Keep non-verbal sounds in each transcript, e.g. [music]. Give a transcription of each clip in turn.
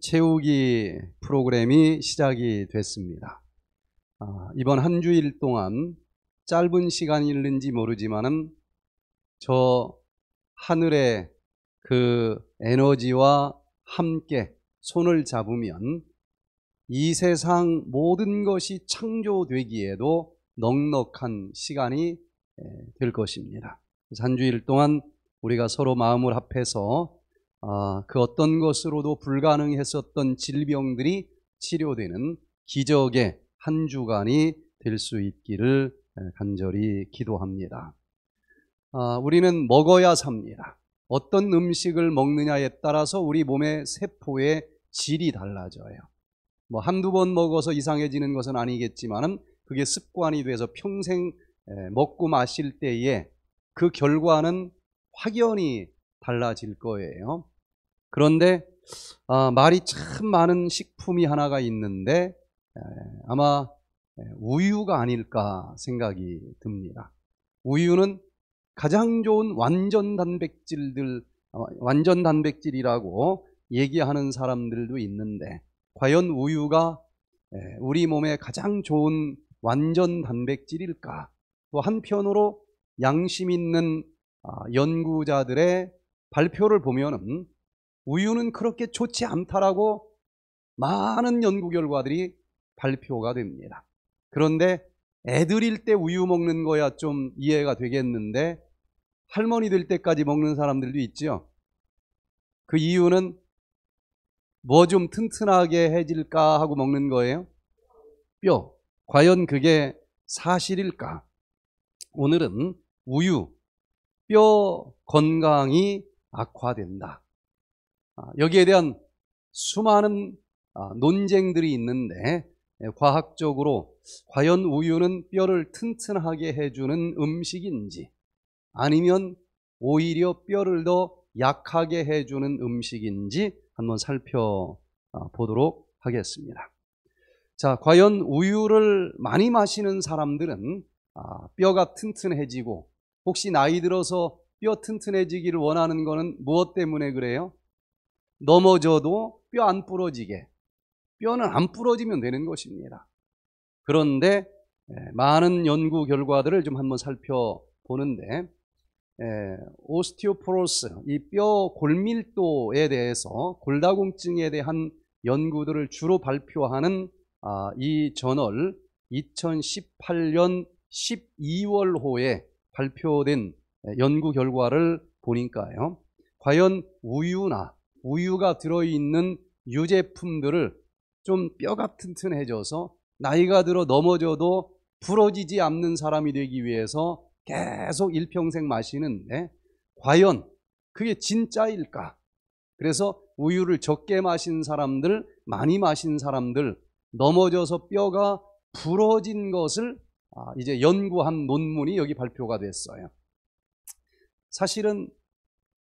채우기 프로그램이 시작이 됐습니다. 아, 이번 한 주일 동안 짧은 시간일는지 모르지만저 하늘의 그 에너지와 함께 손을 잡으면 이 세상 모든 것이 창조되기에도 넉넉한 시간이 될 것입니다. 한 주일 동안 우리가 서로 마음을 합해서 아, 그 어떤 것으로도 불가능했었던 질병들이 치료되는 기적의 한 주간이 될 수 있기를 간절히 기도합니다. 아, 우리는 먹어야 삽니다. 어떤 음식을 먹느냐에 따라서 우리 몸의 세포의 질이 달라져요. 뭐 한두 번 먹어서 이상해지는 것은 아니겠지만 그게 습관이 돼서 평생 먹고 마실 때에 그 결과는 확연히 달라질 거예요. 그런데 아, 말이 참 많은 식품이 하나가 있는데 아마 우유가 아닐까 생각이 듭니다. 우유는 가장 좋은 완전 단백질들 아, 완전 단백질이라고 얘기하는 사람들도 있는데 과연 우유가 우리 몸에 가장 좋은 완전 단백질일까? 또 한편으로 양심 있는 아, 연구자들의 발표를 보면은 우유는 그렇게 좋지 않다라고 많은 연구 결과들이 발표가 됩니다. 그런데 애들일 때 우유 먹는 거야 좀 이해가 되겠는데 할머니 될 때까지 먹는 사람들도 있죠그 이유는 뭐 좀 튼튼하게 해질까 하고 먹는 거예요. 뼈. 과연 그게 사실일까? 오늘은 우유, 뼈 건강이 악화된다. 아, 여기에 대한 수많은 아, 논쟁들이 있는데 예, 과학적으로 과연 우유는 뼈를 튼튼하게 해주는 음식인지 아니면 오히려 뼈를 더 약하게 해주는 음식인지 한번 살펴보도록 아, 하겠습니다. 자, 과연 우유를 많이 마시는 사람들은 뼈가 튼튼해지고 혹시 나이 들어서 뼈 튼튼해지기를 원하는 것은 무엇 때문에 그래요? 넘어져도 뼈 안 부러지게. 뼈는 안 부러지면 되는 것입니다. 그런데 예, 많은 연구 결과들을 좀 한번 살펴보는데 예, 오스티오포로스, 이 뼈 골밀도에 대해서 골다공증에 대한 연구들을 주로 발표하는 아, 이 저널 2018년 12월호에 발표된 네, 연구 결과를 보니까요. 과연 우유나 우유가 들어있는 유제품들을 좀 뼈가 튼튼해져서 나이가 들어 넘어져도 부러지지 않는 사람이 되기 위해서 계속 일평생 마시는데 과연 그게 진짜일까? 그래서 우유를 적게 마신 사람들, 많이 마신 사람들 넘어져서 뼈가 부러진 것을 아, 이제 연구한 논문이 여기 발표가 됐어요. 사실은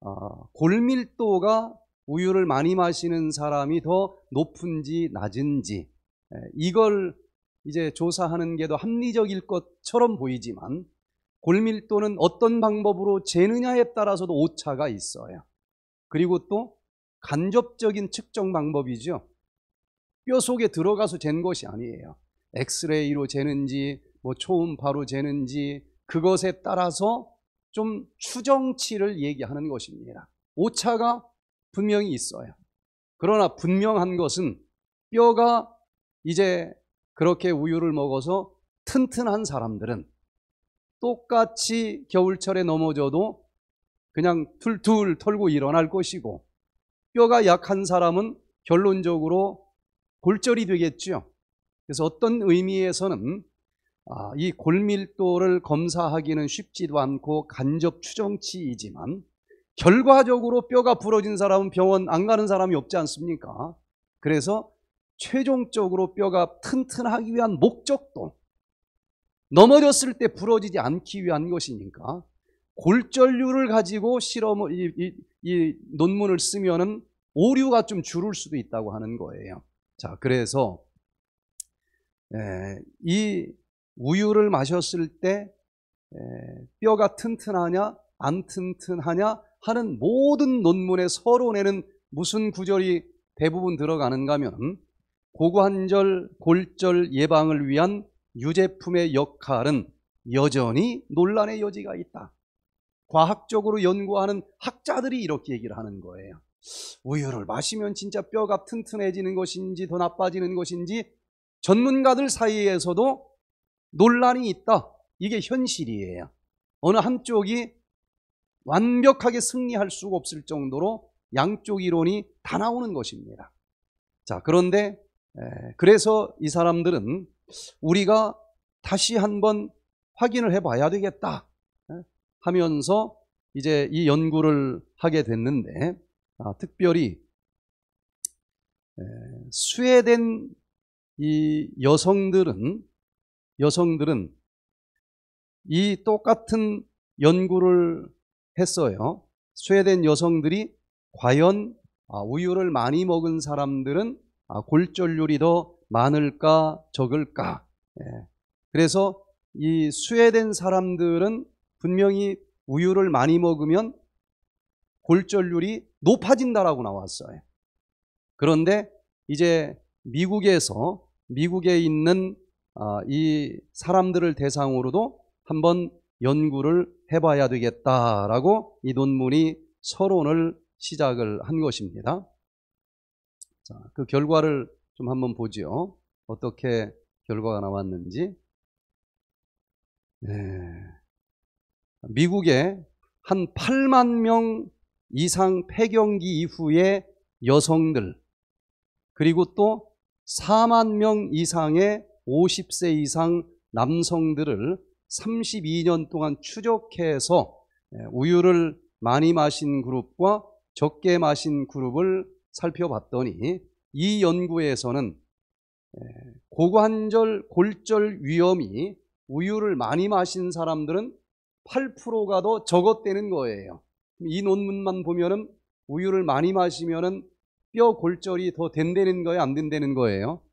어, 골밀도가 우유를 많이 마시는 사람이 더 높은지 낮은지 예, 이걸 이제 조사하는 게 더 합리적일 것처럼 보이지만 골밀도는 어떤 방법으로 재느냐에 따라서도 오차가 있어요. 그리고 또 간접적인 측정 방법이죠. 뼈 속에 들어가서 잰 것이 아니에요. 엑스레이로 재는지 뭐 초음파로 재는지 그것에 따라서 좀 추정치를 얘기하는 것입니다. 오차가 분명히 있어요. 그러나 분명한 것은 뼈가 이제 그렇게 우유를 먹어서 튼튼한 사람들은 똑같이 겨울철에 넘어져도 그냥 툴툴 털고 일어날 것이고 뼈가 약한 사람은 결론적으로 골절이 되겠죠. 그래서 어떤 의미에서는 아, 이 골밀도를 검사하기는 쉽지도 않고 간접 추정치이지만 결과적으로 뼈가 부러진 사람은 병원 안 가는 사람이 없지 않습니까? 그래서 최종적으로 뼈가 튼튼하기 위한 목적도 넘어졌을 때 부러지지 않기 위한 것이니까 골절류를 가지고 실험을 이, 이, 이 논문을 쓰면은 오류가 좀 줄을 수도 있다고 하는 거예요. 자, 그래서 에, 이 우유를 마셨을 때 뼈가 튼튼하냐 안 튼튼하냐 하는 모든 논문의 서론에는 무슨 구절이 대부분 들어가는가 하면 고관절 골절 예방을 위한 유제품의 역할은 여전히 논란의 여지가 있다. 과학적으로 연구하는 학자들이 이렇게 얘기를 하는 거예요. 우유를 마시면 진짜 뼈가 튼튼해지는 것인지 더 나빠지는 것인지 전문가들 사이에서도 논란이 있다. 이게 현실이에요. 어느 한쪽이 완벽하게 승리할 수가 없을 정도로 양쪽 이론이 다 나오는 것입니다. 자, 그런데 그래서 이 사람들은 우리가 다시 한번 확인을 해봐야 되겠다 하면서 이제 이 연구를 하게 됐는데 아, 특별히 스웨덴 이 여성들은 여성들은 이 똑같은 연구를 했어요. 스웨덴 여성들이 과연 아, 우유를 많이 먹은 사람들은 아, 골절률이 더 많을까 적을까. 예. 그래서 이 스웨덴 사람들은 분명히 우유를 많이 먹으면 골절률이 높아진다라고 나왔어요. 그런데 이제 미국에서 미국에 있는 아, 이 사람들을 대상으로도 한번 연구를 해봐야 되겠다라고 이 논문이 서론을 시작을 한 것입니다. 자, 그 결과를 좀 한번 보지요. 어떻게 결과가 나왔는지. 네. 미국의 한 8만 명 이상 폐경기 이후의 여성들, 그리고 또 4만 명 이상의 50세 이상 남성들을 32년 동안 추적해서 예, 우유를 많이 마신 그룹과 적게 마신 그룹을 살펴봤더니 이 연구에서는 예, 고관절 골절 위험이 우유를 많이 마신 사람들은 8%가 더 적었다는 거예요. 이 논문만 보면 우유를 많이 마시면뼈 골절이 더 된다는 거예요, 안 된다는 거예요?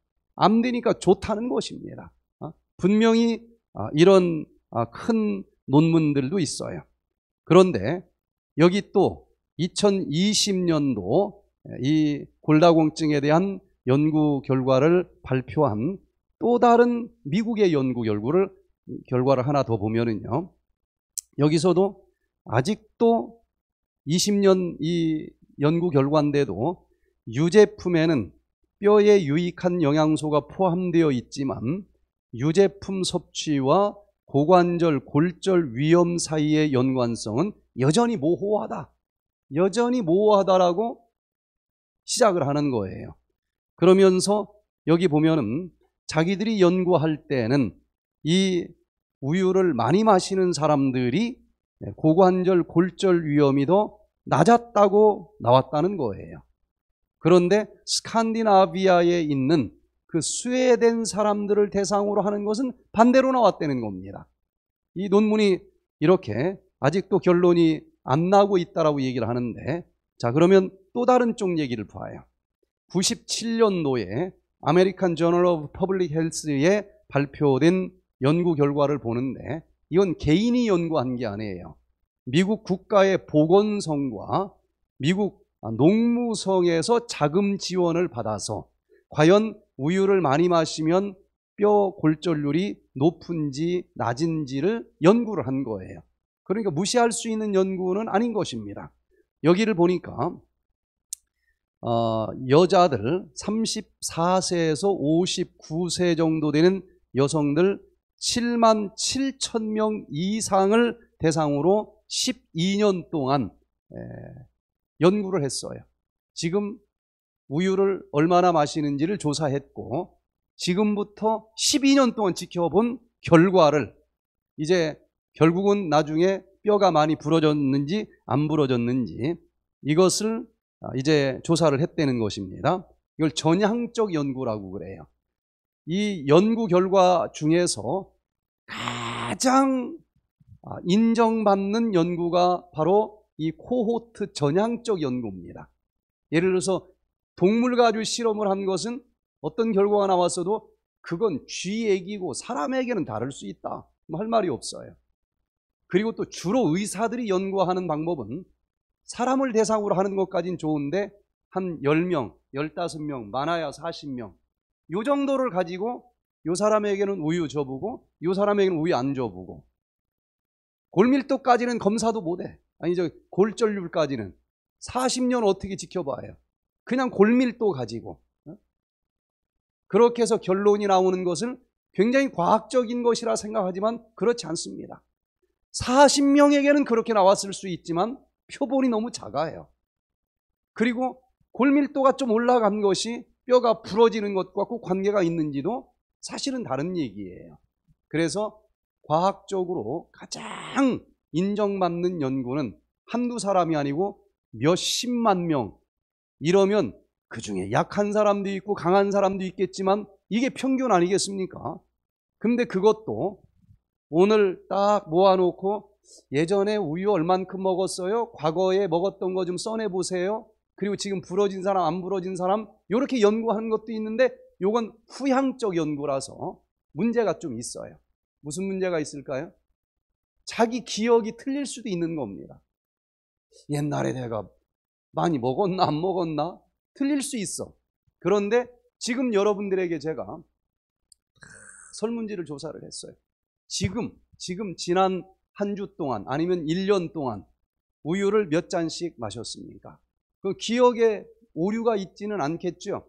안 되니까 좋다는 것입니다. 어? 분명히 어, 이런 어, 큰 논문들도 있어요. 그런데 여기 또 2020년도 예, 이 골다공증에 대한 연구 결과를 발표한 또 다른 미국의 연구 결과를 결과를 하나 더 보면은요. 여기서도 아직도 20년 이 연구 결과인데도 유제품에는 뼈에 유익한 영양소가 포함되어 있지만 유제품 섭취와 고관절, 골절 위험 사이의 연관성은 여전히 모호하다. 여전히 모호하다라고 시작을 하는 거예요. 그러면서 여기 보면은 자기들이 연구할 때는 이 우유를 많이 마시는 사람들이 고관절 골절 위험이 더 낮았다고 나왔다는 거예요. 그런데 스칸디나비아에 있는 그 스웨덴 사람들을 대상으로 하는 것은 반대로 나왔다는 겁니다. 이 논문이 이렇게 아직도 결론이 안 나고 있다라고 얘기를 하는데 자 그러면 또 다른 쪽 얘기를 봐요. 97년도에 아메리칸 저널 오브 퍼블릭 헬스에 발표된 연구 결과를 보는데 이건 개인이 연구한 게 아니에요. 미국 국가의 보건성과 미국 아, 농무성에서 자금 지원을 받아서 과연 우유를 많이 마시면 뼈 골절률이 높은지 낮은지를 연구를 한 거예요. 그러니까 무시할 수 있는 연구는 아닌 것입니다. 여기를 보니까 어, 여자들 34세에서 59세 정도 되는 여성들 7만 7천 명 이상을 대상으로 12년 동안 에, 연구를 했어요. 지금 우유를 얼마나 마시는지를 조사했고 지금부터 12년 동안 지켜본 결과를 이제 결국은 나중에 뼈가 많이 부러졌는지 안 부러졌는지 이것을 아, 이제 조사를 했다는 것입니다. 이걸 전향적 연구라고 그래요. 이 연구 결과 중에서 가장 아, 인정받는 연구가 바로 이 코호트 전향적 연구입니다. 예를 들어서 동물 가지고 실험을 한 것은 어떤 결과가 나왔어도 그건 쥐 얘기고 사람에게는 다를 수 있다. 뭐 할 말이 없어요. 그리고 또 주로 의사들이 연구하는 방법은 사람을 대상으로 하는 것까진 좋은데 한 10명, 15명, 많아야 40명. 요 정도를 가지고 요 사람에게는 우유 줘보고 요 사람에게는 우유 안 줘보고 골밀도까지는 검사도 못해. 아니 저 골절률까지는 40년 어떻게 지켜봐요? 그냥 골밀도 가지고 어? 그렇게 해서 결론이 나오는 것은 굉장히 과학적인 것이라 생각하지만 그렇지 않습니다. 40명에게는 그렇게 나왔을 수 있지만 표본이 너무 작아요. 그리고 골밀도가 좀 올라간 것이 뼈가 부러지는 것과 꼭 관계가 있는지도 사실은 다른 얘기예요. 그래서 과학적으로 가장 인정받는 연구는 한두 사람이 아니고 몇십만 명 이러면 그 중에 약한 사람도 있고 강한 사람도 있겠지만 이게 평균 아니겠습니까? 근데 그것도 오늘 딱 모아놓고 예전에 우유 얼만큼 먹었어요? 과거에 먹었던 거 좀 써내 보세요. 그리고 지금 부러진 사람 안 부러진 사람 이렇게 연구하는 것도 있는데 이건 후향적 연구라서 문제가 좀 있어요. 무슨 문제가 있을까요? 자기 기억이 틀릴 수도 있는 겁니다. 옛날에 내가 많이 먹었나 안 먹었나 틀릴 수 있어. 그런데 지금 여러분들에게 제가 설문지를 조사를 했어요. 지금 지금 지난 한 주 동안 아니면 1년 동안 우유를 몇 잔씩 마셨습니까? 그 기억에 오류가 있지는 않겠죠.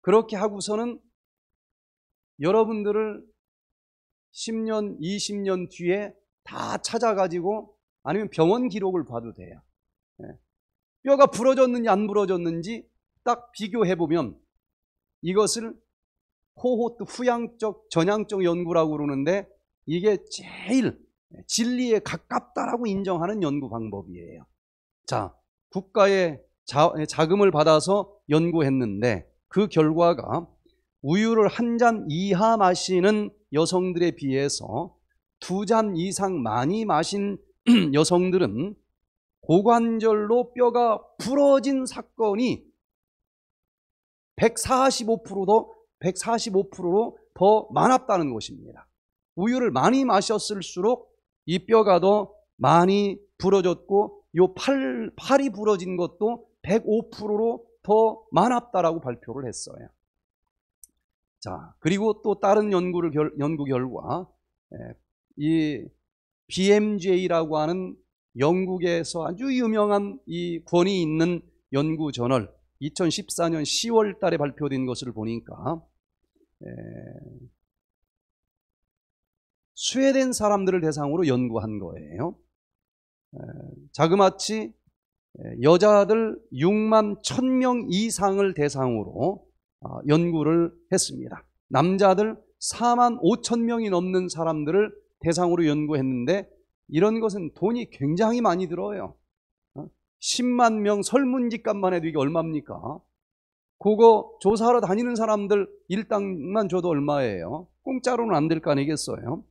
그렇게 하고서는 여러분들을 10년, 20년 뒤에 다 찾아가지고 아니면 병원 기록을 봐도 돼요. 예. 뼈가 부러졌는지 안 부러졌는지 딱 비교해 보면 이것을 코호트후양적 전향적 연구라고 그러는데 이게 제일 진리에 가깝다라고 인정하는 연구 방법이에요. 자, 국가의 자, 금을 받아서 연구했는데 그 결과가 우유를 한 잔 이하 마시는 여성들에 비해서 두잔 이상 많이 마신 [clears throat] 여성들은 고관절로 뼈가 부러진 사건이 145%도 145%로 더 많았다는 것입니다. 우유를 많이 마셨을수록 이 뼈가 더 많이 부러졌고 요 팔, 팔이 부러진 것도 105%로 더 많았다라고 발표를 했어요. 자, 그리고 또 다른 연구를 결, 연구 결과 예, 이 BMJ라고 하는 영국에서 아주 유명한 이 권위 있는 연구 저널 2014년 10월 달에 발표된 것을 보니까 에, 스웨덴 사람들을 대상으로 연구한 거예요. 에, 자그마치 여자들 6만 1000명 이상을 대상으로 아, 연구를 했습니다. 남자들 4만 5천 명이 넘는 사람들을 대상으로 연구했는데 이런 것은 돈이 굉장히 많이 들어요. 10만 어? 명 설문지값만 해도 이게 얼마입니까? 그거 조사하러 다니는 사람들 일당만 줘도 얼마예요? 공짜로는 안 될 거 아니겠어요?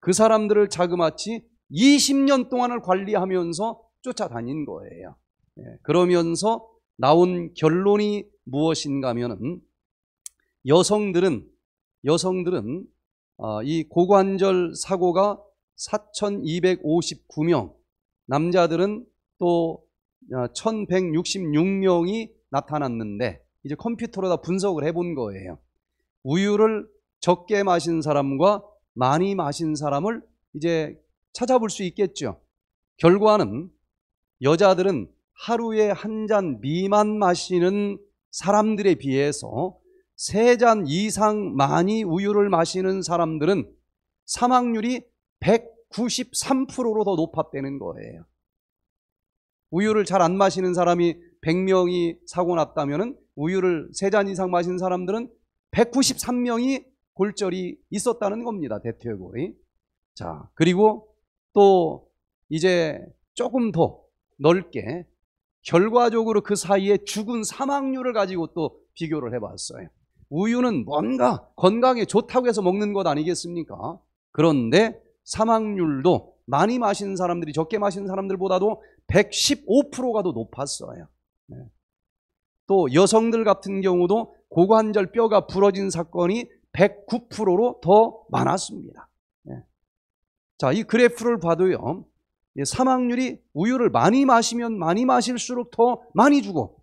그 사람들을 자그마치 20년 동안을 관리하면서 쫓아다닌 거예요. 예, 그러면서 나온 결론이 무엇인가 하면은 여성들은 여성들은 어, 이 고관절 사고가 4,259명, 남자들은 또 1,166명이 어, 나타났는데 이제 컴퓨터로 다 분석을 해본 거예요. 우유를 적게 마신 사람과 많이 마신 사람을 이제 찾아볼 수 있겠죠. 결과는 여자들은 하루에 한 잔 미만 마시는 사람들에 비해서 세잔 이상 많이 우유를 마시는 사람들은 사망률이 193%로 더 높았다는 거예요. 우유를 잘 안 마시는 사람이 100명이 사고 났다면 우유를 세 잔 이상 마신 사람들은 193명이 골절이 있었다는 겁니다. 대퇴골이. 자, 그리고 또 이제 조금 더 넓게 결과적으로 그 사이에 죽은 사망률을 가지고 또 비교를 해봤어요. 우유는 뭔가 건강에 좋다고 해서 먹는 것 아니겠습니까? 그런데 사망률도 많이 마시는 사람들이 적게 마시는 사람들보다도 115%가 더 높았어요. 네. 또 여성들 같은 경우도 고관절 뼈가 부러진 사건이 109%로 더 많았습니다. 네. 자, 이 그래프를 봐도요. 사망률이 예, 우유를 많이 마시면 많이 마실수록 더 많이 주고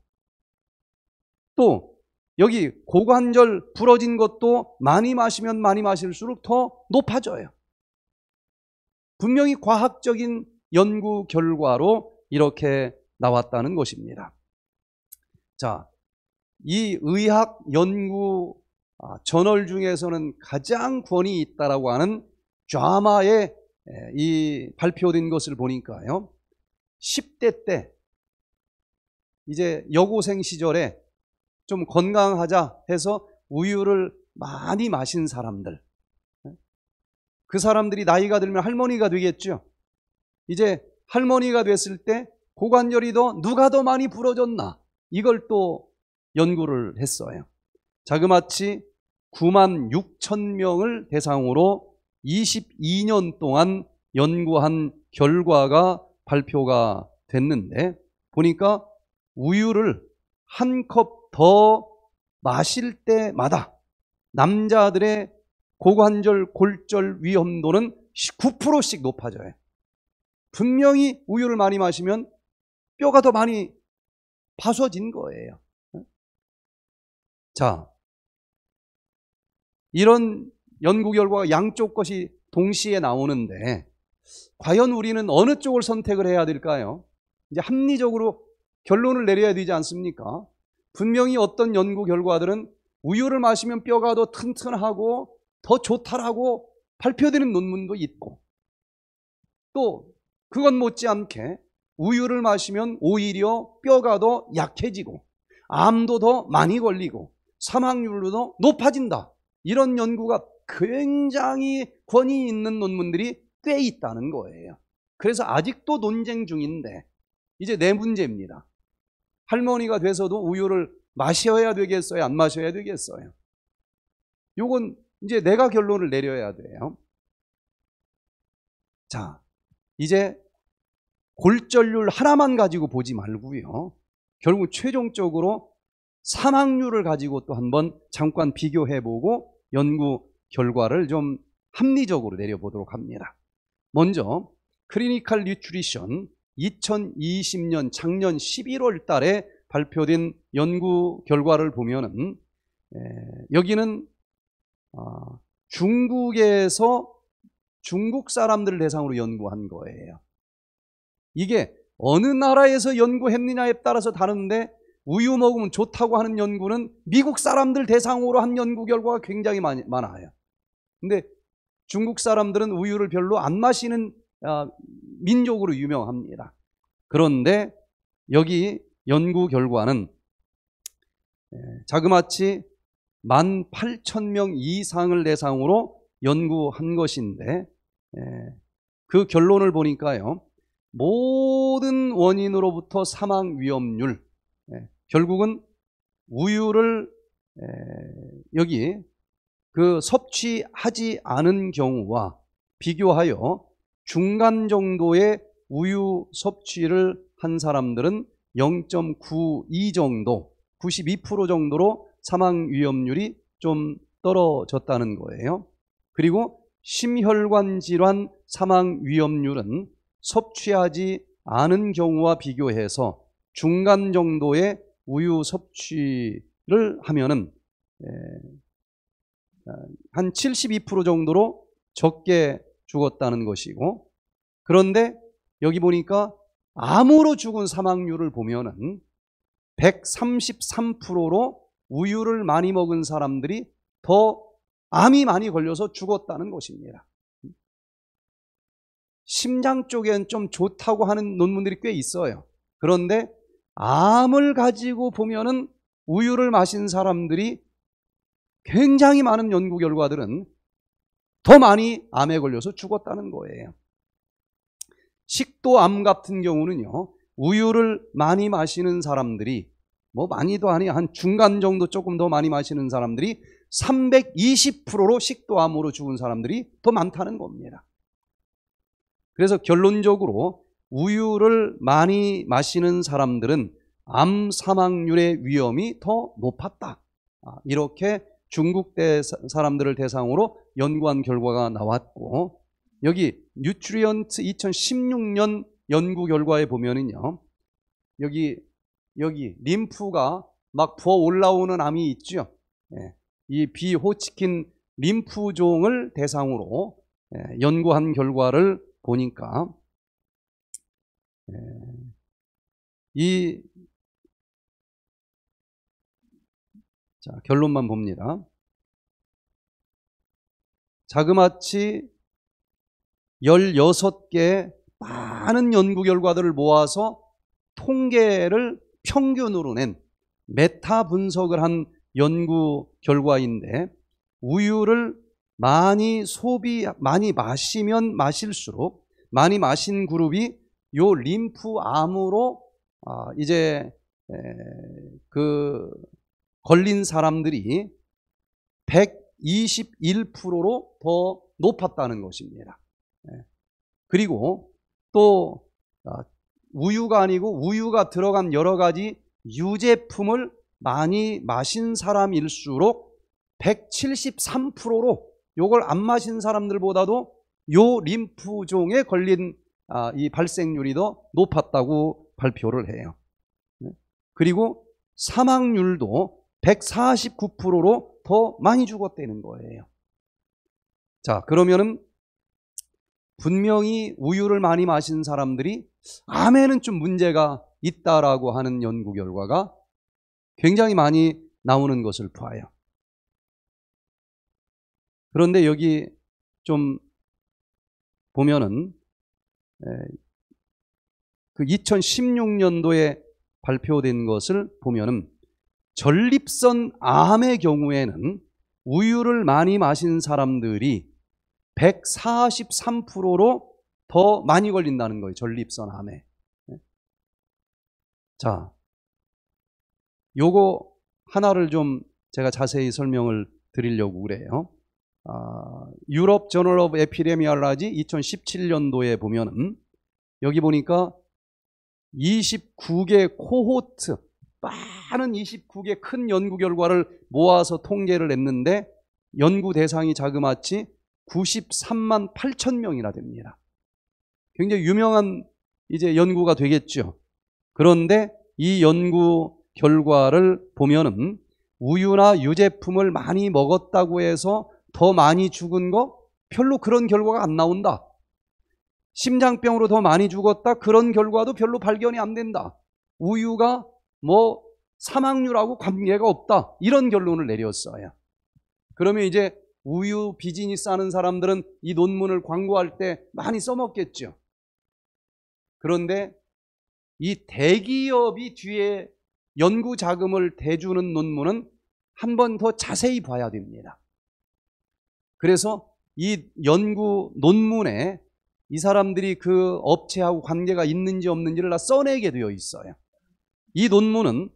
또 여기 고관절 부러진 것도 많이 마시면 많이 마실수록 더 높아져요. 분명히 과학적인 연구 결과로 이렇게 나왔다는 것입니다. 자, 이 의학 연구 아, 저널 중에서는 가장 권위 있다라고 하는 좌마의 이 발표된 것을 보니까요. 10대 때 이제 여고생 시절에 좀 건강하자 해서 우유를 많이 마신 사람들. 그 사람들이 나이가 들면 할머니가 되겠죠. 이제 할머니가 됐을 때 고관절이 더 누가 더 많이 부러졌나 이걸 또 연구를 했어요. 자그마치 9만 6천 명을 대상으로 22년 동안 연구한 결과가 발표가 됐는데 보니까 우유를 한컵 더 마실 때마다 남자들의 고관절 골절 위험도는 9%씩 높아져요. 분명히 우유를 많이 마시면 뼈가 더 많이 파서진 거예요. 자, 이런 연구 결과가 양쪽 것이 동시에 나오는데 과연 우리는 어느 쪽을 선택을 해야 될까요? 이제 합리적으로 결론을 내려야 되지 않습니까? 분명히 어떤 연구 결과들은 우유를 마시면 뼈가 더 튼튼하고 더 좋다라고 발표되는 논문도 있고 또 그건 못지않게 우유를 마시면 오히려 뼈가 더 약해지고 암도 더 많이 걸리고 사망률도 더 높아진다. 이런 연구가 굉장히 권위 있는 논문들이 꽤 있다는 거예요. 그래서 아직도 논쟁 중인데 이제 내 네 문제입니다. 할머니가 돼서도 우유를 마셔야 되겠어요? 안 마셔야 되겠어요? 이건 이제 내가 결론을 내려야 돼요. 자, 이제 골절률 하나만 가지고 보지 말고요. 결국 최종적으로 사망률을 가지고 또 한번 잠깐 비교해 보고 연구 결과를 좀 합리적으로 내려보도록 합니다. 먼저 클리니컬 뉴트리션 2020년 작년 11월 달에 발표된 연구 결과를 보면은 여기는 아, 중국에서 중국 사람들을 대상으로 연구한 거예요. 이게 어느 나라에서 연구했느냐에 따라서 다른데 우유 먹으면 좋다고 하는 연구는 미국 사람들 대상으로 한 연구 결과가 굉장히 많아요. 근데 중국 사람들은 우유를 별로 안 마시는 어, 민족으로 유명합니다. 그런데 여기 연구 결과는 예, 자그마치 18,000명 이상을 대상으로 연구한 것인데 예, 그 결론을 보니까요. 모든 원인으로부터 사망 위험률 예, 결국은 우유를 여기 그 섭취하지 않은 경우와 비교하여 중간 정도의 우유 섭취를 한 사람들은 0.92 정도, 92% 정도로 사망 위험률이 좀 떨어졌다는 거예요. 그리고 심혈관 질환 사망 위험률은 섭취하지 않은 경우와 비교해서 중간 정도의 우유 섭취를 하면은 한 72% 정도로 적게 죽었다는 것이고 그런데 여기 보니까 암으로 죽은 사망률을 보면은 133%로 우유를 많이 먹은 사람들이 더 암이 많이 걸려서 죽었다는 것입니다. 심장 쪽엔 좀 좋다고 하는 논문들이 꽤 있어요. 그런데 암을 가지고 보면은 우유를 마신 사람들이 굉장히 많은 연구 결과들은 더 많이 암에 걸려서 죽었다는 거예요. 식도암 같은 경우는요, 우유를 많이 마시는 사람들이 뭐 많이도 아니 한 중간 정도 조금 더 많이 마시는 사람들이 320%로 식도암으로 죽은 사람들이 더 많다는 겁니다. 그래서 결론적으로 우유를 많이 마시는 사람들은 암 사망률의 위험이 더 높았다. 아, 이렇게 중국 대 사람들을 대상으로 연구한 결과가 나왔고 여기 뉴트리언트 2016년 연구 결과에 보면은요. 여기 여기 림프가 막 부어 올라오는 암이 있죠. 예, 이 비호치킨 림프종을 대상으로 예, 연구한 결과를 보니까 예, 이 자, 결론만 봅니다. 자그마치 16개의 많은 연구 결과들을 모아서 통계를 평균으로 낸 메타 분석을 한 연구 결과인데 우유를 많이 소비 많이 마시면 마실수록 많이 마신 그룹이 요 림프암으로 아, 이제 그 걸린 사람들이 121%로 더 높았다는 것입니다. 예. 그리고 또 아, 우유가 아니고 우유가 들어간 여러 가지 유제품을 많이 마신 사람일수록 173%로 요걸 안 마신 사람들보다도 요 림프종에 걸린 아, 이 발생률이 더 높았다고 발표를 해요. 예. 그리고 사망률도 149%로 더 많이 죽었다는 거예요. 자, 그러면은 분명히 우유를 많이 마신 사람들이 암에는 좀 문제가 있다라고 하는 연구 결과가 굉장히 많이 나오는 것을 봐요. 그런데 여기 좀 보면은 그 2016년도에 발표된 것을 보면은 전립선 암의 경우에는 우유를 많이 마신 사람들이 143%로 더 많이 걸린다는 거예요. 전립선 암에. 네. 자, 요거 하나를 좀 제가 자세히 설명을 드리려고 그래요. 아, 유럽 저널 오브 에피레미알라지 2017년도에 보면은 여기 보니까 29개 코호트 많은 29개 큰 연구 결과를 모아서 통계를 냈는데 연구 대상이 자그마치 93만 8천 명이나 됩니다. 굉장히 유명한 이제 연구가 되겠죠. 그런데 이 연구 결과를 보면은 우유나 유제품을 많이 먹었다고 해서 더 많이 죽은 거 별로 그런 결과가 안 나온다. 심장병으로 더 많이 죽었다 그런 결과도 별로 발견이 안 된다. 우유가 뭐 사망률하고 관계가 없다 이런 결론을 내렸어요. 그러면 이제 우유 비즈니스 하는 사람들은 이 논문을 광고할 때 많이 써먹겠죠. 그런데 이 대기업이 뒤에 연구 자금을 대주는 논문은 한 번 더 자세히 봐야 됩니다. 그래서 이 연구 논문에 이 사람들이 그 업체하고 관계가 있는지 없는지를 다 써내게 되어 있어요. 이 논문은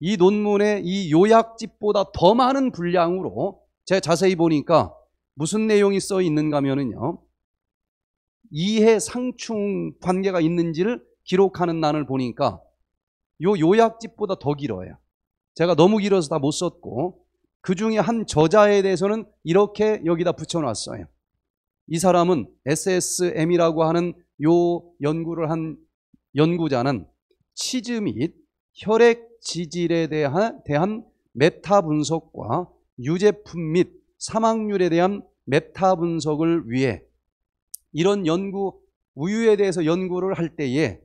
이 논문의 이 요약집보다 더 많은 분량으로 제가 자세히 보니까 무슨 내용이 써 있는가 하면요. 이해 상충 관계가 있는지를 기록하는 난을 보니까 요 요약집보다 더 길어요. 제가 너무 길어서 다 못 썼고 그 중에 한 저자에 대해서는 이렇게 여기다 붙여놨어요. 이 사람은 SSM이라고 하는 요 연구를 한 연구자는 치즈 및 혈액 지질에 대한, 대한 메타 분석과 유제품 및 사망률에 대한 메타 분석을 위해 이런 연구 우유에 대해서 연구를 할 때에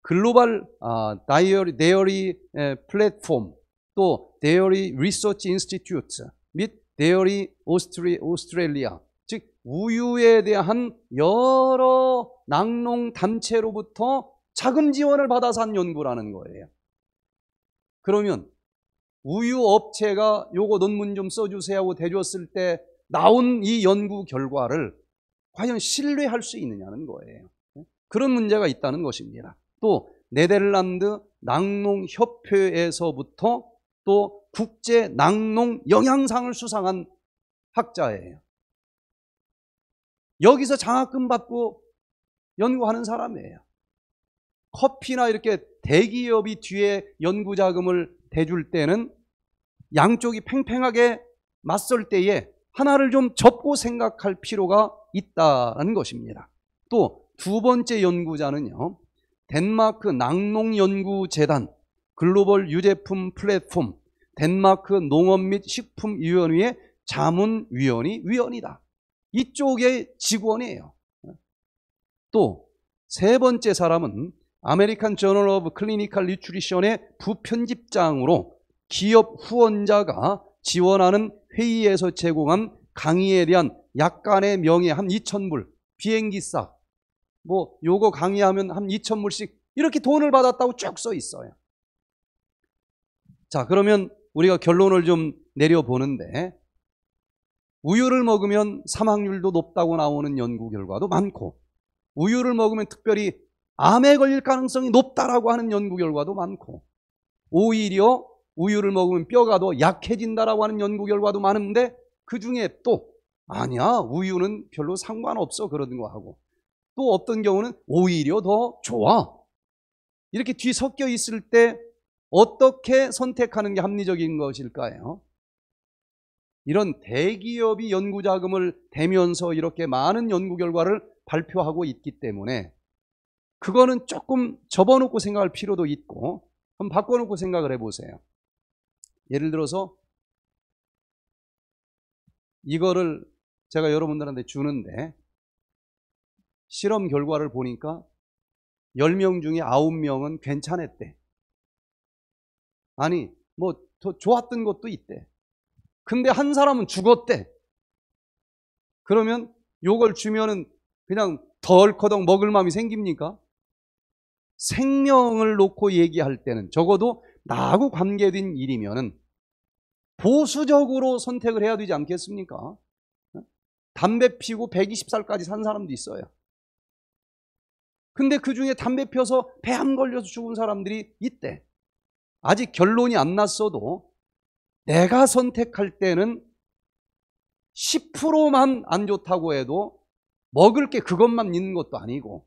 글로벌 아, 다이어리 데어리 플랫폼 또 데어리 리서치 인스티튜트 및 데어리 오스트리, 오스트레일리아 즉 우유에 대한 여러 낙농 단체로부터 자금 지원을 받아서 한 연구라는 거예요. 그러면 우유 업체가 요거 논문 좀 써주세요 하고 대줬을 때 나온 이 연구 결과를 과연 신뢰할 수 있느냐는 거예요. 그런 문제가 있다는 것입니다. 또 네덜란드 낙농협회에서부터 또 국제 낙농 영양상을 수상한 학자예요. 여기서 장학금 받고 연구하는 사람이에요. 커피나 이렇게 대기업이 뒤에 연구 자금을 대줄 때는 양쪽이 팽팽하게 맞설 때에 하나를 좀 접고 생각할 필요가 있다는 것입니다. 또 두 번째 연구자는요. 덴마크 낙농연구재단 글로벌 유제품 플랫폼 덴마크 농업 및 식품위원회 자문위원이 위원이다. 이쪽의 직원이에요. 또 세 번째 사람은 아메리칸 저널 오브 클리니컬 리추리션의 부편집장으로 기업 후원자가 지원하는 회의에서 제공한 강의에 대한 약간의 명예 한 2천불 비행기값 뭐 요거 강의하면 한 2천불씩 이렇게 돈을 받았다고 쭉 써 있어요. 자 그러면 우리가 결론을 좀 내려보는데 우유를 먹으면 사망률도 높다고 나오는 연구 결과도 많고 우유를 먹으면 특별히 암에 걸릴 가능성이 높다라고 하는 연구 결과도 많고 오히려 우유를 먹으면 뼈가 더 약해진다라고 하는 연구 결과도 많은데 그 중에 또 아니야 우유는 별로 상관없어 그러는거 하고 또 어떤 경우는 오히려 더 좋아 이렇게 뒤섞여 있을 때 어떻게 선택하는 게 합리적인 것일까요? 이런 대기업이 연구 자금을 대면서 이렇게 많은 연구 결과를 발표하고 있기 때문에 그거는 조금 접어놓고 생각할 필요도 있고 한번 바꿔놓고 생각을 해보세요. 예를 들어서 이거를 제가 여러분들한테 주는데 실험 결과를 보니까 10명 중에 9명은 괜찮았대. 아니, 뭐, 더 좋았던 것도 있대. 근데 한 사람은 죽었대. 그러면 요걸 주면은 그냥 덜커덕 먹을 마음이 생깁니까? 생명을 놓고 얘기할 때는 적어도 나하고 관계된 일이면은 보수적으로 선택을 해야 되지 않겠습니까? 어? 담배 피고 120살까지 산 사람도 있어요. 근데 그 중에 담배 피워서 폐암 걸려서 죽은 사람들이 있대. 아직 결론이 안 났어도 내가 선택할 때는 10%만 안 좋다고 해도 먹을 게 그것만 있는 것도 아니고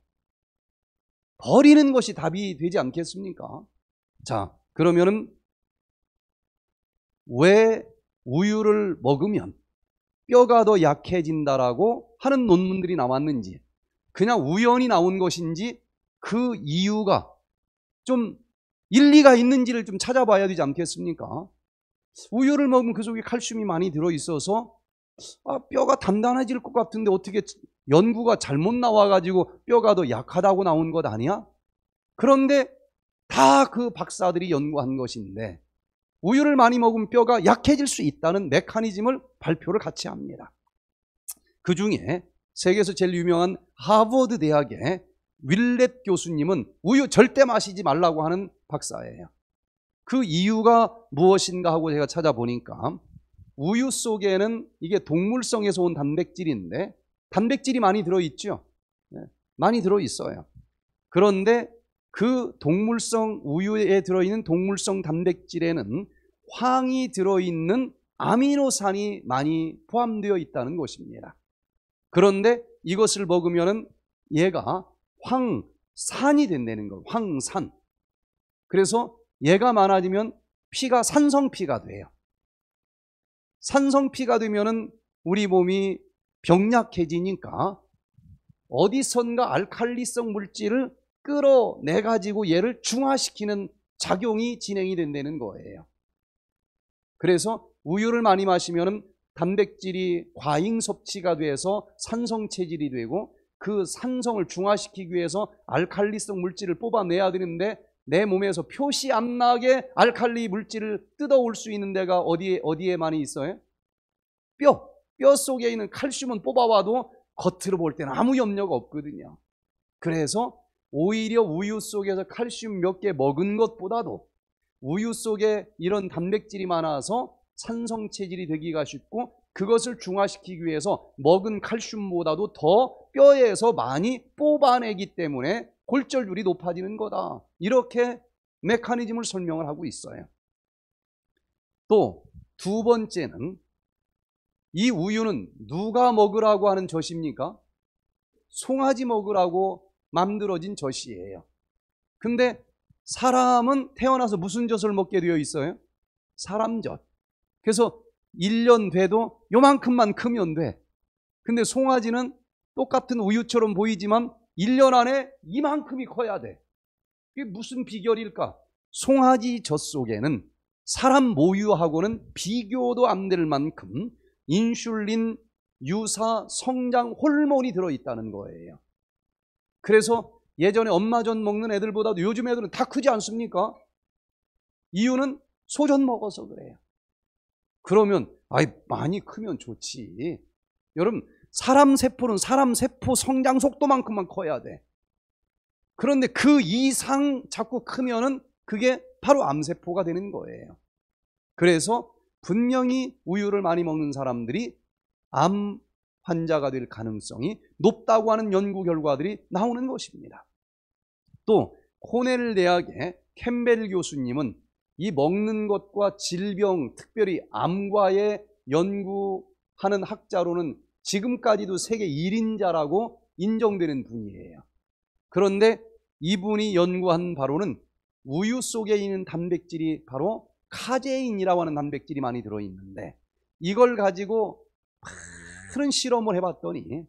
버리는 것이 답이 되지 않겠습니까? 자, 그러면은 왜 우유를 먹으면 뼈가 더 약해진다라고 하는 논문들이 나왔는지 그냥 우연히 나온 것인지 그 이유가 좀 일리가 있는지를 좀 찾아봐야 되지 않겠습니까? 우유를 먹으면 그 속에 칼슘이 많이 들어있어서 아, 뼈가 단단해질 것 같은데 어떻게 연구가 잘못 나와가지고 뼈가 더 약하다고 나온 것 아니야? 그런데 다 그 박사들이 연구한 것인데 우유를 많이 먹으면 뼈가 약해질 수 있다는 메커니즘을 발표를 같이 합니다. 그 중에 세계에서 제일 유명한 하버드 대학의 윌렛 교수님은 우유 절대 마시지 말라고 하는 박사예요. 그 이유가 무엇인가 하고 제가 찾아보니까 우유 속에는 이게 동물성에서 온 단백질인데 단백질이 많이 들어있죠. 네, 많이 들어있어요. 그런데 그 동물성 우유에 들어있는 동물성 단백질에는 황이 들어있는 아미노산이 많이 포함되어 있다는 것입니다. 그런데 이것을 먹으면 얘가 황산이 된다는 거예요. 황산. 그래서 얘가 많아지면 피가 산성피가 돼요. 산성피가 되면 우리 몸이 경약해지니까 어디선가 알칼리성 물질을 끌어내 가지고 얘를 중화시키는 작용이 진행이 된다는 거예요. 그래서 우유를 많이 마시면 단백질이 과잉 섭취가 돼서 산성 체질이 되고 그 산성을 중화시키기 위해서 알칼리성 물질을 뽑아내야 되는데 내 몸에서 표시 안 나게 알칼리 물질을 뜯어올 수 있는 데가 어디에 어디에 많이 있어요? 뼈. 뼈 속에 있는 칼슘은 뽑아와도 겉으로 볼 때는 아무 염려가 없거든요. 그래서 오히려 우유 속에서 칼슘 몇 개 먹은 것보다도 우유 속에 이런 단백질이 많아서 산성 체질이 되기가 쉽고 그것을 중화시키기 위해서 먹은 칼슘보다도 더 뼈에서 많이 뽑아내기 때문에 골절률이 높아지는 거다. 이렇게 메커니즘을 설명을 하고 있어요. 또 두 번째는 이 우유는 누가 먹으라고 하는 젖입니까? 송아지 먹으라고 만들어진 젖이에요. 근데 사람은 태어나서 무슨 젖을 먹게 되어 있어요? 사람 젖. 그래서 1년 돼도 요만큼만 크면 돼. 근데 송아지는 똑같은 우유처럼 보이지만 1년 안에 이만큼이 커야 돼. 이게 무슨 비결일까? 송아지 젖 속에는 사람 모유하고는 비교도 안 될 만큼 인슐린 유사 성장 호르몬이 들어있다는 거예요. 그래서 예전에 엄마전 먹는 애들보다도 요즘 애들은 다 크지 않습니까? 이유는 소전 먹어서 그래요. 그러면 아이 많이 크면 좋지. 여러분 사람 세포는 사람 세포 성장 속도만큼만 커야 돼. 그런데 그 이상 자꾸 크면은 그게 바로 암세포가 되는 거예요. 그래서 분명히 우유를 많이 먹는 사람들이 암 환자가 될 가능성이 높다고 하는 연구 결과들이 나오는 것입니다. 또 코넬 대학의 캠벨 교수님은 이 먹는 것과 질병, 특별히 암과의 연구하는 학자로는 지금까지도 세계 1인자라고 인정되는 분이에요. 그런데 이분이 연구한 바로는 우유 속에 있는 단백질이 바로 카제인이라고 하는 단백질이 많이 들어있는데 이걸 가지고 많은 실험을 해봤더니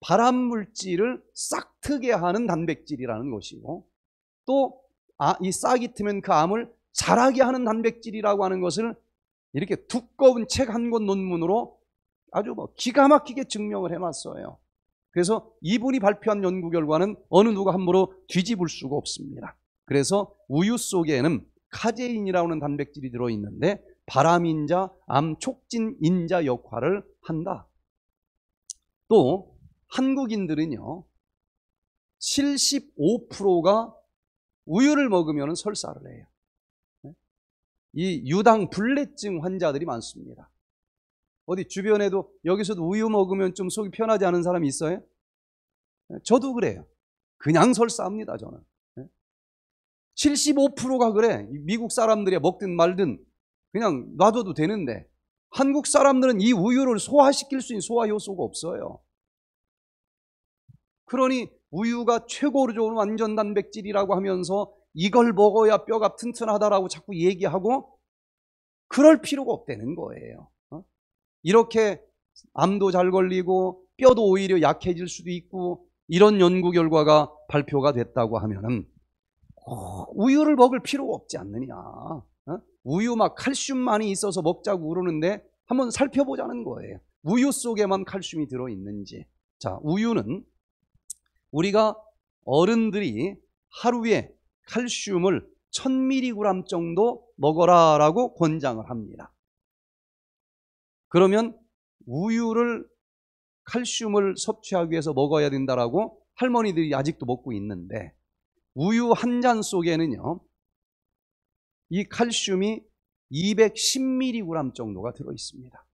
발암 물질을 싹 트게 하는 단백질이라는 것이고 또이 아, 싹이 트면 그 암을 자라게 하는 단백질이라고 하는 것을 이렇게 두꺼운 책 한 권 논문으로 아주 뭐 기가 막히게 증명을 해놨어요. 그래서 이분이 발표한 연구 결과는 어느 누가 함부로 뒤집을 수가 없습니다. 그래서 우유 속에는 카제인이라는 단백질이 들어있는데 바람인자, 암촉진인자 역할을 한다. 또 한국인들은요. 75%가 우유를 먹으면 설사를 해요. 네? 이 유당 불내증 환자들이 많습니다. 어디 주변에도 여기서도 우유 먹으면 좀 속이 편하지 않은 사람이 있어요? 네, 저도 그래요. 그냥 설사합니다, 저는. 75%가 그래. 미국 사람들이 먹든 말든 그냥 놔둬도 되는데 한국 사람들은 이 우유를 소화시킬 수 있는 소화 효소가 없어요. 그러니 우유가 최고로 좋은 완전 단백질이라고 하면서 이걸 먹어야 뼈가 튼튼하다라고 자꾸 얘기하고 그럴 필요가 없다는 거예요. 어? 이렇게 암도 잘 걸리고 뼈도 오히려 약해질 수도 있고 이런 연구 결과가 발표가 됐다고 하면은 어, 우유를 먹을 필요가 없지 않느냐. 어? 우유 막칼슘많이 있어서 먹자고 그러는데 한번 살펴보자는 거예요. 우유 속에만 칼슘이 들어있는지. 자, 우유는 우리가 어른들이 하루에 칼슘을 1000mg 정도 먹어라라고 권장을 합니다. 그러면 우유를 칼슘을 섭취하기 위해서 먹어야 된다라고 할머니들이 아직도 먹고 있는데 우유 한 잔 속에는요, 이 칼슘이 210mg 정도가 들어 있습니다.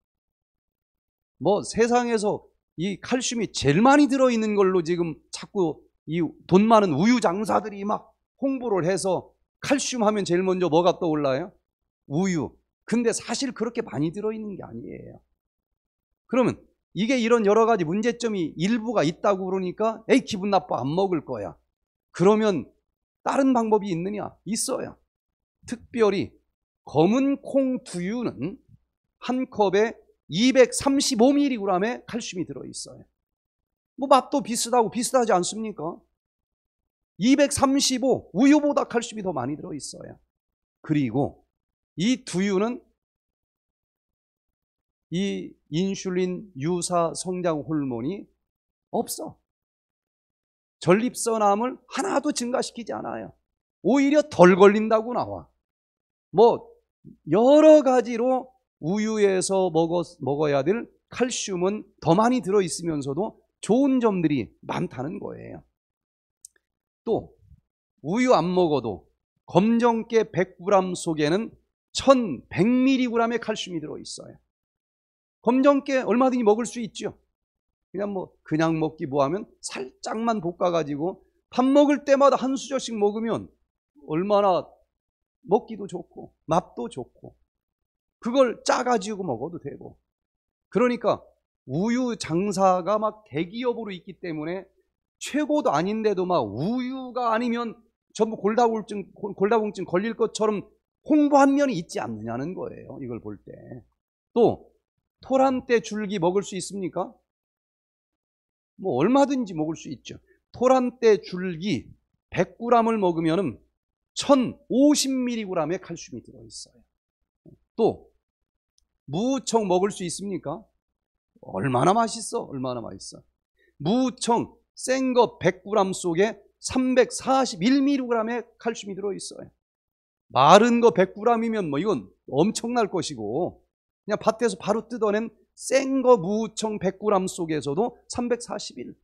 뭐 세상에서 이 칼슘이 제일 많이 들어 있는 걸로 지금 자꾸 이 돈 많은 우유 장사들이 막 홍보를 해서 칼슘 하면 제일 먼저 뭐가 떠올라요? 우유. 근데 사실 그렇게 많이 들어 있는 게 아니에요. 그러면 이게 이런 여러 가지 문제점이 일부가 있다고 그러니까 에이 기분 나빠 안 먹을 거야. 그러면 다른 방법이 있느냐? 있어요. 특별히 검은 콩 두유는 한 컵에 235mg의 칼슘이 들어있어요. 뭐 맛도 비슷하고 비슷하지 않습니까? 235 우유보다 칼슘이 더 많이 들어있어요. 그리고 이 두유는 이 인슐린 유사 성장 호르몬이 없어. 전립선암을 하나도 증가시키지 않아요. 오히려 덜 걸린다고 나와. 뭐 여러 가지로 우유에서 먹어, 먹어야 될 칼슘은 더 많이 들어 있으면서도 좋은 점들이 많다는 거예요. 또 우유 안 먹어도 검정깨 100g 속에는 1100mg의 칼슘이 들어 있어요. 검정깨 얼마든지 먹을 수 있죠. 그냥 뭐 그냥 먹기 뭐하면 살짝만 볶아가지고 밥 먹을 때마다 한 수저씩 먹으면 얼마나 먹기도 좋고 맛도 좋고 그걸 짜가지고 먹어도 되고 그러니까 우유 장사가 막 대기업으로 있기 때문에 최고도 아닌데도 막 우유가 아니면 전부 골다공증 골다공증 걸릴 것처럼 홍보한 면이 있지 않느냐는 거예요. 이걸 볼 때. 또 토란 때 줄기 먹을 수 있습니까? 뭐 얼마든지 먹을 수 있죠. 토란대 줄기 100g을 먹으면 1050mg의 칼슘이 들어있어요. 또 무청 먹을 수 있습니까? 얼마나 맛있어? 얼마나 맛있어? 무청 생거 100g 속에 341mg의 칼슘이 들어있어요. 마른 거 100g이면 뭐 이건 엄청날 것이고 그냥 밭에서 바로 뜯어낸 생거 무청 100g 속에서도 341.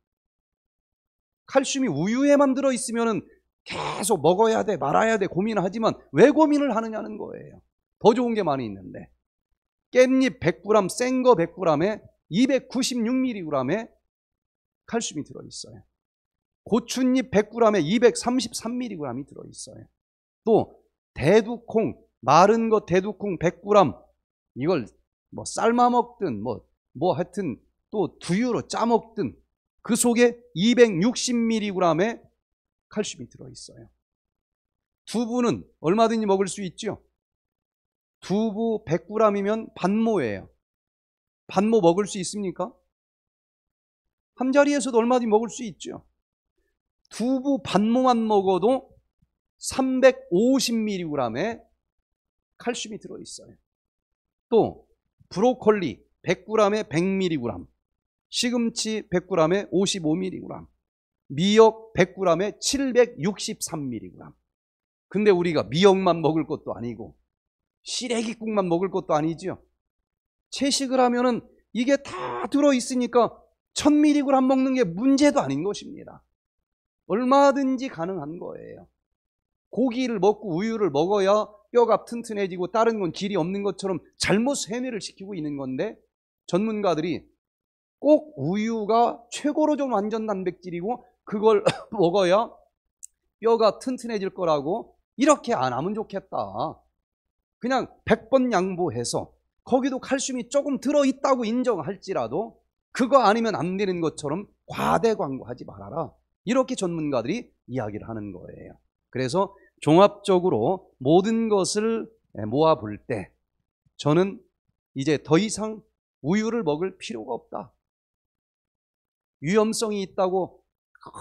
칼슘이 우유에만 들어 있으면은 계속 먹어야 돼, 말아야 돼 고민하지만 왜 고민을 하느냐는 거예요. 더 좋은 게 많이 있는데. 깻잎 100g, 생거 100g에 296mg의 칼슘이 들어 있어요. 고춧잎 100g에 233mg이 들어 있어요. 또 대두콩, 마른 거 대두콩 100g 이걸 뭐 삶아 먹든 뭐, 뭐 하여튼 또 두유로 짜 먹든 그 속에 260mg의 칼슘이 들어있어요. 두부는 얼마든지 먹을 수 있죠. 두부 100g이면 반모예요. 반모 먹을 수 있습니까? 한자리에서도 얼마든지 먹을 수 있죠. 두부 반모만 먹어도 350mg의 칼슘이 들어있어요. 또 브로콜리 100g에 100mg, 시금치 100g에 55mg, 미역 100g에 763mg. 근데 우리가 미역만 먹을 것도 아니고 시래기국만 먹을 것도 아니지요. 채식을 하면은 이게 다 들어 있으니까 1000mg 먹는 게 문제도 아닌 것입니다. 얼마든지 가능한 거예요. 고기를 먹고 우유를 먹어야 뼈가 튼튼해지고 다른 건 길이 없는 것처럼 잘못 세뇌를 시키고 있는 건데 전문가들이 꼭 우유가 최고로 좀 완전 단백질이고 그걸 [coughs] 먹어야 뼈가 튼튼해질 거라고 이렇게 안 하면 좋겠다. 그냥 100번 양보해서 거기도 칼슘이 조금 들어있다고 인정할지라도 그거 아니면 안 되는 것처럼 과대 광고하지 말아라. 이렇게 전문가들이 이야기를 하는 거예요. 그래서 종합적으로 모든 것을 예, 모아볼 때 저는 이제 더 이상 우유를 먹을 필요가 없다. 위험성이 있다고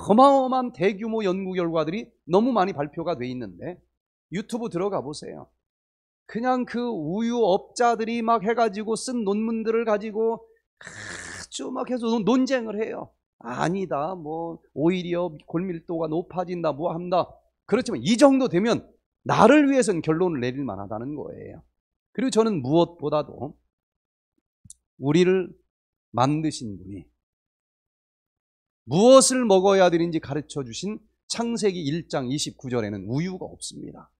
어마어마한 대규모 연구 결과들이 너무 많이 발표가 돼 있는데 유튜브 들어가 보세요. 그냥 그 우유 업자들이 막 해가지고 쓴 논문들을 가지고 아주 막 해서 논쟁을 해요. 아니다, 뭐, 오히려 골밀도가 높아진다, 뭐 한다. 그렇지만 이 정도 되면 나를 위해서는 결론을 내릴 만하다는 거예요. 그리고 저는 무엇보다도 우리를 만드신 분이 무엇을 먹어야 되는지 가르쳐 주신 창세기 1장 29절에는 우유가 없습니다.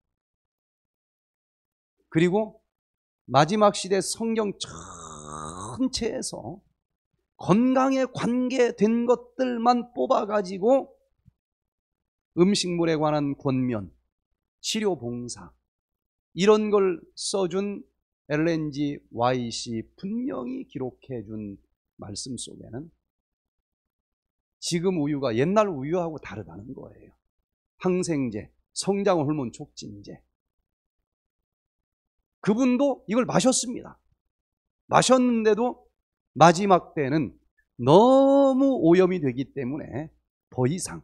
그리고 마지막 시대 성경 전체에서 건강에 관계된 것들만 뽑아가지고 음식물에 관한 권면, 치료 봉사 이런 걸 써준 LNG YC 분명히 기록해 준 말씀 속에는 지금 우유가 옛날 우유하고 다르다는 거예요. 항생제, 성장 호르몬 촉진제. 그분도 이걸 마셨습니다. 마셨는데도 마지막 때는 너무 오염이 되기 때문에 더 이상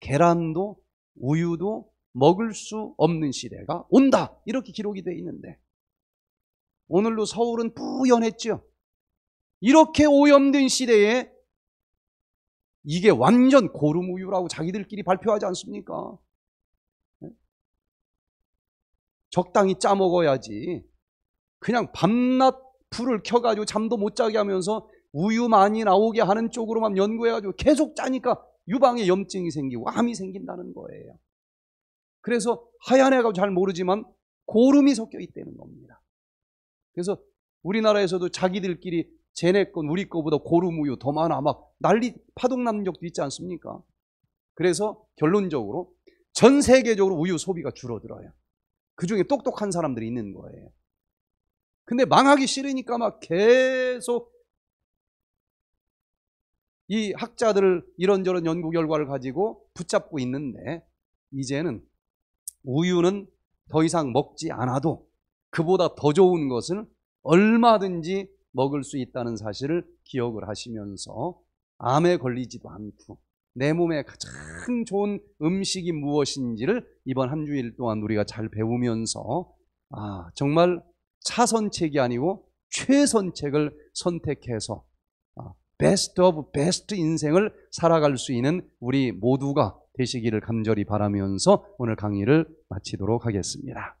계란도 우유도 먹을 수 없는 시대가 온다. 이렇게 기록이 되어 있는데 오늘로 서울은 뿌연했죠. 이렇게 오염된 시대에 이게 완전 고름우유라고 자기들끼리 발표하지 않습니까? 네? 적당히 짜 먹어야지. 그냥 밤낮 불을 켜가지고 잠도 못 자게 하면서 우유 많이 나오게 하는 쪽으로만 연구해가지고 계속 짜니까 유방에 염증이 생기고 암이 생긴다는 거예요. 그래서 하얀 애가 잘 모르지만 고름이 섞여 있다는 겁니다. 그래서 우리나라에서도 자기들끼리 쟤네 건 우리 거보다 고름 우유 더 많아 막 난리 파동 난 적도 있지 않습니까? 그래서 결론적으로 전 세계적으로 우유 소비가 줄어들어요. 그 중에 똑똑한 사람들이 있는 거예요. 근데 망하기 싫으니까 막 계속 이 학자들 이런저런 연구 결과를 가지고 붙잡고 있는데 이제는 우유는 더 이상 먹지 않아도 그보다 더 좋은 것을 얼마든지 먹을 수 있다는 사실을 기억을 하시면서 암에 걸리지도 않고 내 몸에 가장 좋은 음식이 무엇인지를 이번 한 주일 동안 우리가 잘 배우면서 아 정말 차선책이 아니고 최선책을 선택해서 베스트 오브 베스트 인생을 살아갈 수 있는 우리 모두가 되시기를 간절히 바라면서 오늘 강의를 마치도록 하겠습니다.